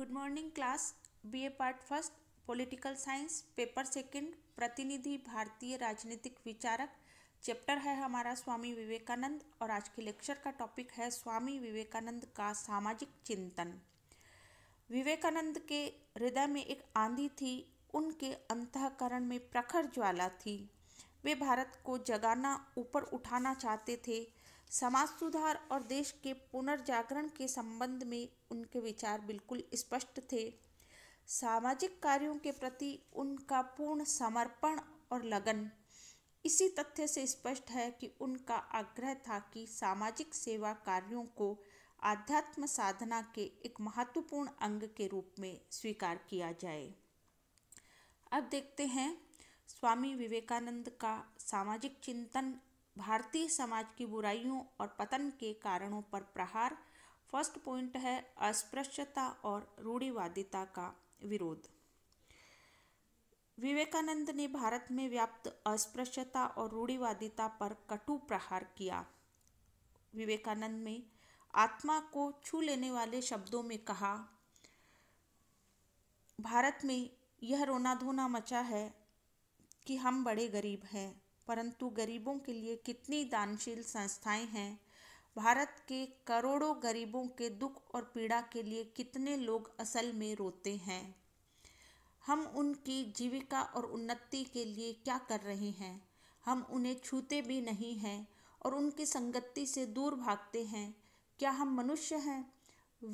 good morning class B A part first political science paper second प्रतिनिधि भारतीय राजनीतिक विचारक चैप्टर है हमारा स्वामी विवेकानंद और आज के लेक्चर का टॉपिक है स्वामी विवेकानंद का सामाजिक चिंतन विवेकानंद के हृदय में एक आंधी थी उनके अंतकरण में प्रखर ज्वाला थी वे भारत को जगाना ऊपर उठाना चाहते थे समाज सुधार और देश के पुनर्जागरण के संबंध में उनके विचार बिल्कुल स्पष्ट थे सामाजिक कार्यों के प्रति उनका पूर्ण समर्पण और लगन इसी तथ्य से स्पष्ट है कि उनका आग्रह था कि सामाजिक सेवा कार्यों को आध्यात्म साधना के एक महत्वपूर्ण अंग के रूप में स्वीकार किया जाए अब देखते हैं स्वामी विवेकानंद का सामाजिक चिंतन भारतीय समाज की बुराइयों और पतन के कारणों पर प्रहार फर्स्ट पॉइंट है अस्पृश्यता और रूढ़िवादिता का विरोध विवेकानंद ने भारत में व्याप्त अस्पृश्यता और रूढ़िवादिता पर कटु प्रहार किया विवेकानंद में आत्मा को छू लेने वाले शब्दों में कहा भारत में यह रोना धोना मचा है कि हम बड़े गरीब हैं परंतु गरीबों के लिए कितनी दानशील संस्थाएं हैं भारत के करोड़ों गरीबों के दुख और पीड़ा के लिए कितने लोग असल में रोते हैं हम उनकी जीविका और उन्नति के लिए क्या कर रहे हैं हम उन्हें छूते भी नहीं हैं और उनकी संगति से दूर भागते हैं क्या हम मनुष्य हैं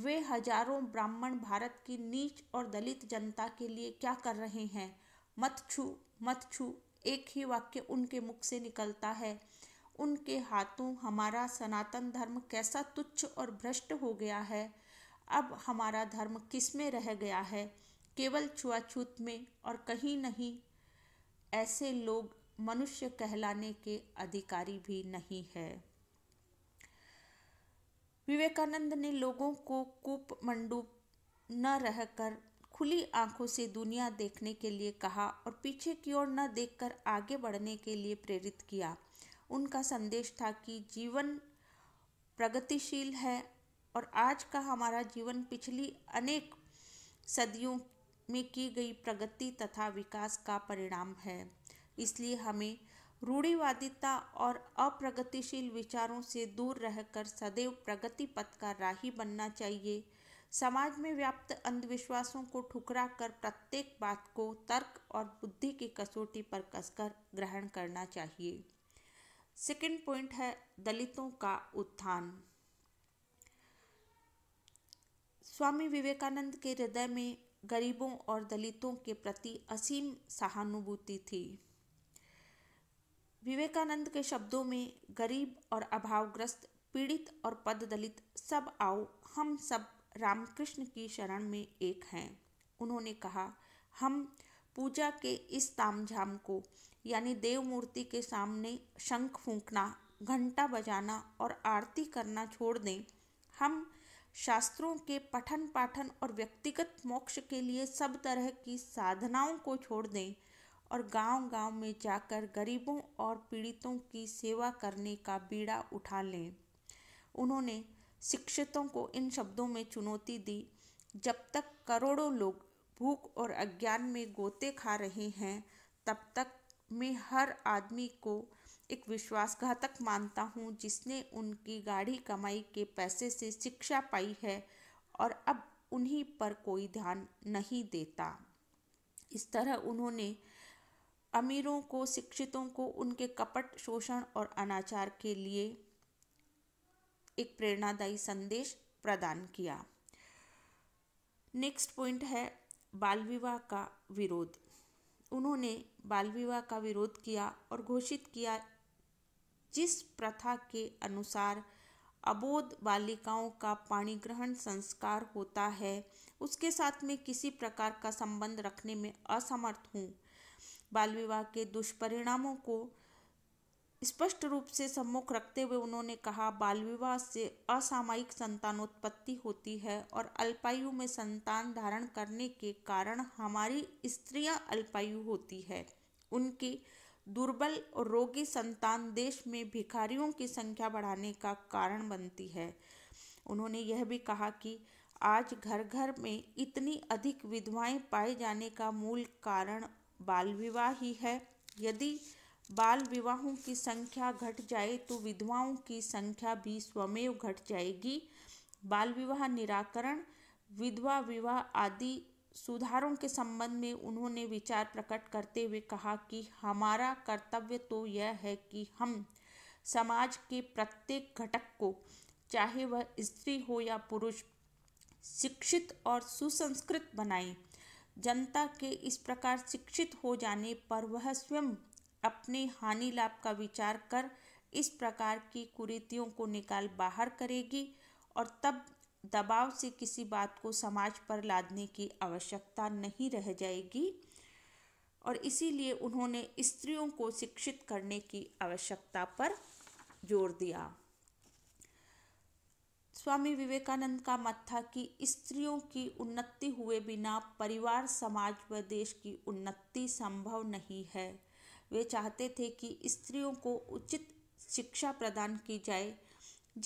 वे हजारों ब्राह्मण भारत की नीच और दलित जनता के लिए क्या कर रहे हैं मत छू मत छू एक ही वाक्य उनके मुख से निकलता है उनके हाथों हमारा सनातन धर्म कैसा तुच्छ और भ्रष्ट हो गया है अब हमारा धर्म किस में रह गया है केवल छुआछूत में और कहीं नहीं ऐसे लोग मनुष्य कहलाने के अधिकारी भी नहीं है विवेकानंद ने लोगों को कूप मंडूप न रहकर खुली आंखों से दुनिया देखने के लिए कहा और पीछे की ओर न देखकर आगे बढ़ने के लिए प्रेरित किया उनका संदेश था कि जीवन प्रगतिशील है और आज का हमारा जीवन पिछली अनेक सदियों में की गई प्रगति तथा विकास का परिणाम है इसलिए हमें रूढ़िवादिता और अप्रगतिशील विचारों से दूर रहकर सदैव प्रगति पथ का राही बनना चाहिए समाज में व्याप्त अंधविश्वासों को ठुकरा कर प्रत्येक बात को तर्क और बुद्धि की कसौटी पर कसकर ग्रहण करना चाहिए सेकंड पॉइंट है दलितों का उत्थान स्वामी विवेकानंद के हृदय में गरीबों और दलितों के प्रति असीम सहानुभूति थी विवेकानंद के शब्दों में गरीब और अभावग्रस्त पीड़ित और पद दलित सब आओ हम सब रामकृष्ण की शरण में एक हैं उन्होंने कहा हम पूजा के इस तामझाम को यानी देव मूर्ति के सामने शंख फूंकना घंटा बजाना और आरती करना छोड़ दें हम शास्त्रों के पठन पाठन और व्यक्तिगत मोक्ष के लिए सब तरह की साधनाओं को छोड़ दें और गांव-गांव में जाकर गरीबों और पीड़ितों की सेवा करने का बीड़ा उठा लें उन्होंने शिक्षितों को इन शब्दों में चुनौती दी जब तक करोड़ों लोग भूख और अज्ञान में गोते खा रहे हैं तब तक मैं हर आदमी को एक विश्वासघातक मानता हूँ जिसने उनकी गाढ़ी कमाई के पैसे से शिक्षा पाई है और अब उन्हीं पर कोई ध्यान नहीं देता इस तरह उन्होंने अमीरों को शिक्षितों को उनके कपट शोषण और अनाचार के लिए एक प्रेरणादायी संदेश प्रदान किया नेक्स्ट पॉइंट है बाल विवाह का विरोध उन्होंने बाल विवाह का विरोध किया और घोषित किया जिस प्रथा के अनुसार अबोध बालिकाओं का पाणी ग्रहण संस्कार होता है उसके साथ में किसी प्रकार का संबंध रखने में असमर्थ हूँ बाल विवाह के दुष्परिणामों को स्पष्ट रूप से सम्मुख रखते हुए उन्होंने कहा बाल विवाह से असामयिक संतानोत्पत्ति होती है और अल्पायु में संतान धारण करने के कारण हमारी स्त्रियां अल्पायु होती है उनकी दुर्बल और रोगी संतान देश में भिखारियों की संख्या बढ़ाने का कारण बनती है उन्होंने यह भी कहा कि आज घर घर में इतनी अधिक विधवाएं पाए जाने का मूल कारण बाल विवाह ही है यदि बाल विवाहों की संख्या घट जाए तो विधवाओं की संख्या भी स्वमेव घट जाएगी बाल विवाह निराकरण विधवा विवाह आदि सुधारों के संबंध में उन्होंने विचार प्रकट करते हुए कहा कि हमारा कर्तव्य तो यह है कि हम समाज के प्रत्येक घटक को चाहे वह स्त्री हो या पुरुष शिक्षित और सुसंस्कृत बनाएं जनता के इस प्रकार शिक्षित हो जाने पर वह स्वयं अपने हानि लाभ का विचार कर इस प्रकार की कुरीतियों को निकाल बाहर करेगी और तब दबाव से किसी बात को समाज पर लादने की आवश्यकता नहीं रह जाएगी और इसीलिए उन्होंने स्त्रियों को शिक्षित करने की आवश्यकता पर जोर दिया स्वामी विवेकानंद का मत था कि स्त्रियों की उन्नति हुए बिना परिवार समाज व देश की उन्नति संभव नहीं है वे चाहते थे कि स्त्रियों को उचित शिक्षा प्रदान की जाए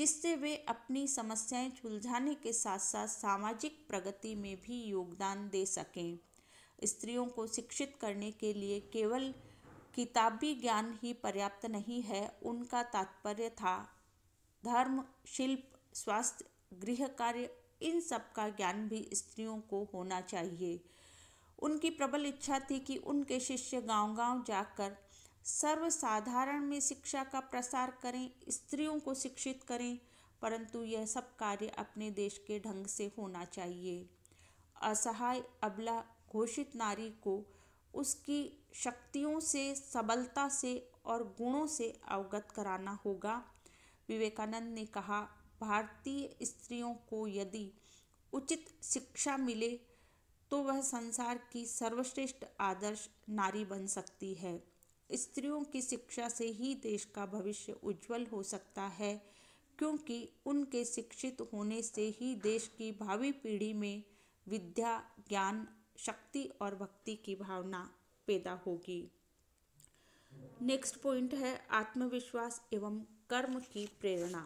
जिससे वे अपनी समस्याएं सुलझाने के साथ साथ सामाजिक प्रगति में भी योगदान दे सकें स्त्रियों को शिक्षित करने के लिए केवल किताबी ज्ञान ही पर्याप्त नहीं है उनका तात्पर्य था धर्म शिल्प स्वास्थ्य गृह कार्य इन सब का ज्ञान भी स्त्रियों को होना चाहिए उनकी प्रबल इच्छा थी कि उनके शिष्य गांव-गांव जाकर सर्वसाधारण में शिक्षा का प्रसार करें स्त्रियों को शिक्षित करें परंतु यह सब कार्य अपने देश के ढंग से होना चाहिए असहाय अबला घोषित नारी को उसकी शक्तियों से सबलता से और गुणों से अवगत कराना होगा विवेकानंद ने कहा भारतीय स्त्रियों को यदि उचित शिक्षा मिले तो वह संसार की सर्वश्रेष्ठ आदर्श नारी बन सकती है स्त्रियों की शिक्षा से ही देश का भविष्य उज्जवल हो सकता है क्योंकि उनके शिक्षित होने से ही देश की भावी पीढ़ी में विद्या ज्ञान शक्ति और भक्ति की भावना पैदा होगी नेक्स्ट पॉइंट है आत्मविश्वास एवं कर्म की प्रेरणा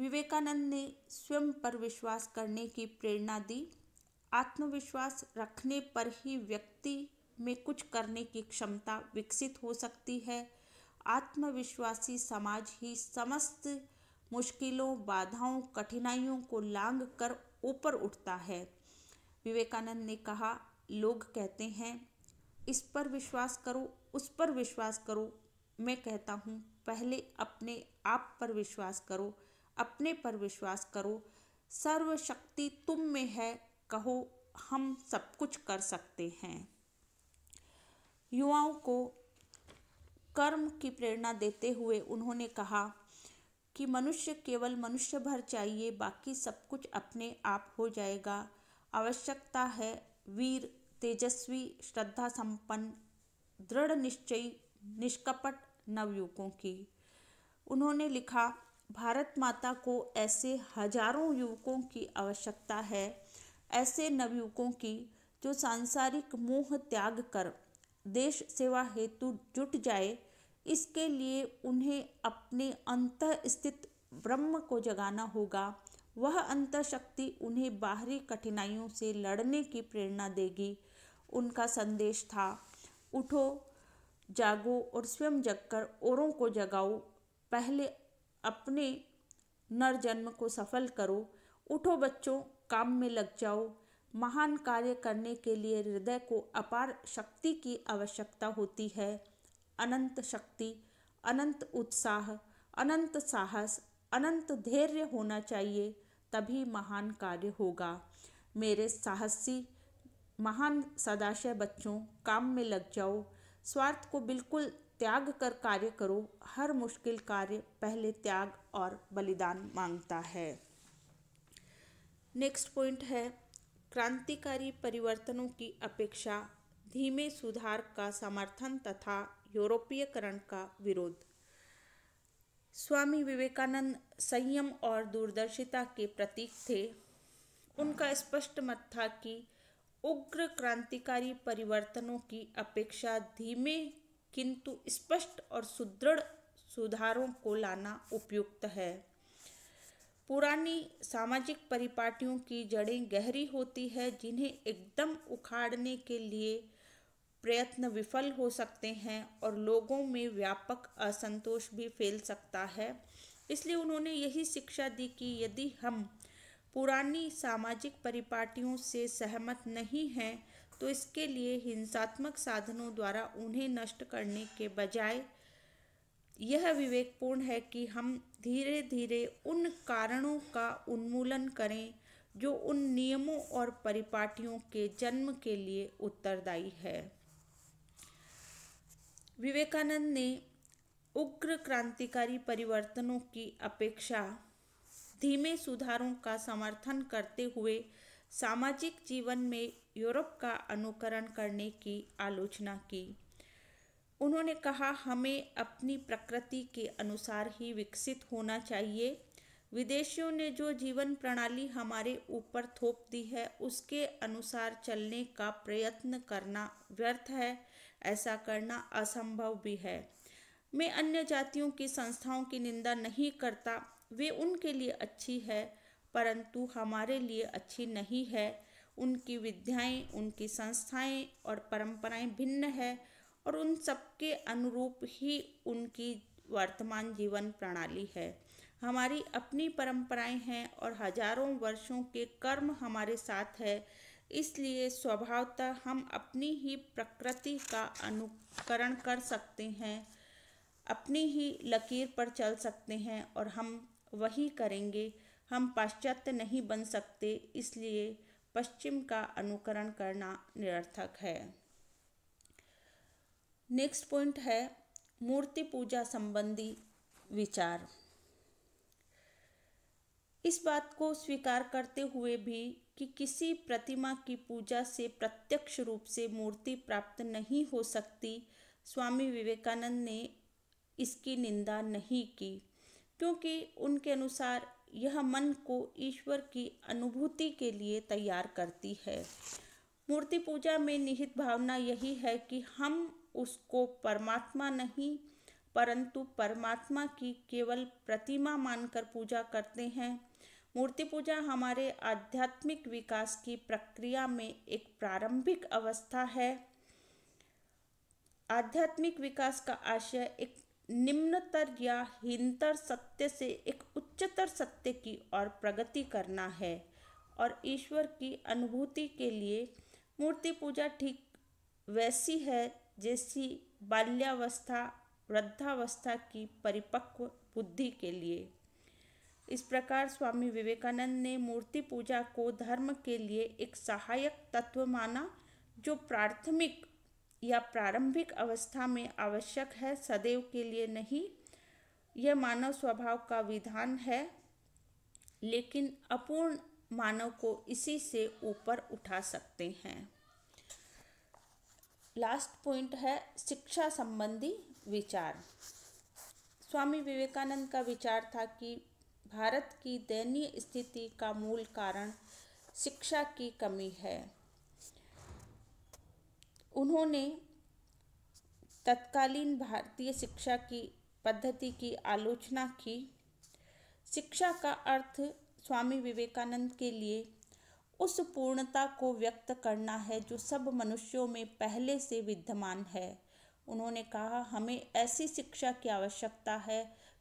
विवेकानंद ने स्वयं पर विश्वास करने की प्रेरणा दी आत्मविश्वास रखने पर ही व्यक्ति में कुछ करने की क्षमता विकसित हो सकती है आत्मविश्वासी समाज ही समस्त मुश्किलों बाधाओं कठिनाइयों को लांग कर ऊपर उठता है विवेकानंद ने कहा लोग कहते हैं इस पर विश्वास करो उस पर विश्वास करो मैं कहता हूँ पहले अपने आप पर विश्वास करो अपने पर विश्वास करो सर्वशक्ति तुम में है कहो हम सब कुछ कर सकते हैं युवाओं को कर्म की प्रेरणा देते हुए उन्होंने कहा कि मनुष्य केवल मनुष्य भर चाहिए बाकी सब कुछ अपने आप हो जाएगा आवश्यकता है वीर तेजस्वी श्रद्धा संपन्न दृढ़ निश्चयी निष्कपट नवयुवकों की उन्होंने लिखा भारत माता को ऐसे हजारों युवकों की आवश्यकता है ऐसे नवयुवकों की जो सांसारिक मोह त्याग कर देश सेवा हेतु जुट जाए इसके लिए उन्हें अपने अंत स्थित ब्रह्म को जगाना होगा वह अंत शक्ति उन्हें बाहरी कठिनाइयों से लड़ने की प्रेरणा देगी उनका संदेश था उठो जागो और स्वयं जगकर औरों को जगाओ पहले अपने नर जन्म को सफल करो उठो बच्चों काम में लग जाओ महान कार्य करने के लिए हृदय को अपार शक्ति की आवश्यकता होती है अनंत शक्ति अनंत उत्साह अनंत साहस अनंत धैर्य होना चाहिए तभी महान कार्य होगा मेरे साहसी महान सदाशय बच्चों काम में लग जाओ स्वार्थ को बिल्कुल त्याग कर कार्य करो हर मुश्किल कार्य पहले त्याग और बलिदान मांगता है नेक्स्ट पॉइंट है क्रांतिकारी परिवर्तनों की अपेक्षा धीमे सुधार का समर्थन तथा यूरोपीयकरण का विरोध स्वामी विवेकानंद संयम और दूरदर्शिता के प्रतीक थे उनका स्पष्ट मत था कि उग्र क्रांतिकारी परिवर्तनों की अपेक्षा धीमे किंतु स्पष्ट और सुदृढ़ सुधारों को लाना उपयुक्त है पुरानी सामाजिक परिपाटियों की जड़ें गहरी होती है जिन्हें एकदम उखाड़ने के लिए प्रयत्न विफल हो सकते हैं और लोगों में व्यापक असंतोष भी फैल सकता है इसलिए उन्होंने यही शिक्षा दी कि यदि हम पुरानी सामाजिक परिपाटियों से सहमत नहीं हैं तो इसके लिए हिंसात्मक साधनों द्वारा उन्हें नष्ट करने के बजाय यह विवेकपूर्ण है कि हम धीरे धीरे उन कारणों का उन्मूलन करें जो उन नियमों और परिपाटियों के जन्म के लिए उत्तरदायी है विवेकानंद ने उग्र क्रांतिकारी परिवर्तनों की अपेक्षा धीमे सुधारों का समर्थन करते हुए सामाजिक जीवन में यूरोप का अनुकरण करने की आलोचना की उन्होंने कहा हमें अपनी प्रकृति के अनुसार ही विकसित होना चाहिए विदेशियों ने जो जीवन प्रणाली हमारे ऊपर थोप दी है उसके अनुसार चलने का प्रयत्न करना व्यर्थ है ऐसा करना असंभव भी है मैं अन्य जातियों की संस्थाओं की निंदा नहीं करता वे उनके लिए अच्छी है परंतु हमारे लिए अच्छी नहीं है उनकी विद्याएं उनकी संस्थाएं और परंपराएं भिन्न है और उन सबके अनुरूप ही उनकी वर्तमान जीवन प्रणाली है हमारी अपनी परंपराएं हैं और हजारों वर्षों के कर्म हमारे साथ है इसलिए स्वभावतः हम अपनी ही प्रकृति का अनुकरण कर सकते हैं अपनी ही लकीर पर चल सकते हैं और हम वही करेंगे हम पाश्चात्य नहीं बन सकते इसलिए पश्चिम का अनुकरण करना निरर्थक है नेक्स्ट पॉइंट है मूर्ति पूजा संबंधी विचार इस बात को स्वीकार करते हुए भी कि किसी प्रतिमा की पूजा से प्रत्यक्ष रूप से मूर्ति प्राप्त नहीं हो सकती स्वामी विवेकानंद ने इसकी निंदा नहीं की क्योंकि उनके अनुसार यह मन को ईश्वर की अनुभूति के लिए तैयार करती है मूर्ति पूजा में निहित भावना यही है कि हम उसको परमात्मा नहीं परंतु परमात्मा की केवल प्रतिमा मानकर पूजा करते हैं मूर्ति पूजा हमारे आध्यात्मिक विकास की प्रक्रिया में एक प्रारंभिक अवस्था है आध्यात्मिक विकास का आशय एक निम्नतर या हिनतर सत्य से एक उच्चतर सत्य की ओर प्रगति करना है और ईश्वर की अनुभूति के लिए मूर्ति पूजा ठीक वैसी है जैसी बाल्यावस्था वृद्धावस्था की परिपक्व बुद्धि के लिए इस प्रकार स्वामी विवेकानंद ने मूर्ति पूजा को धर्म के लिए एक सहायक तत्व माना जो प्राथमिक या प्रारंभिक अवस्था में आवश्यक है सदैव के लिए नहीं यह मानव स्वभाव का विधान है लेकिन अपूर्ण मानव को इसी से ऊपर उठा सकते हैं लास्ट पॉइंट है शिक्षा संबंधी विचार स्वामी विवेकानंद का विचार था कि भारत की दयनीय स्थिति का मूल कारण शिक्षा की कमी है उन्होंने तत्कालीन भारतीय शिक्षा की पद्धति की आलोचना की शिक्षा का अर्थ स्वामी विवेकानंद के लिए उस पूर्णता को व्यक्त करना है जो सब मनुष्यों में पहले से विद्यमान है उन्होंने कहा हमें ऐसी शिक्षा की आवश्यकता है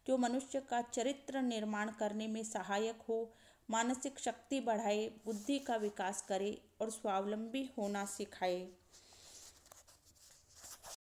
जो मनुष्य का चरित्र निर्माण करने में सहायक हो मानसिक शक्ति बढ़ाए बुद्धि का विकास करे और स्वावलंबी होना सिखाए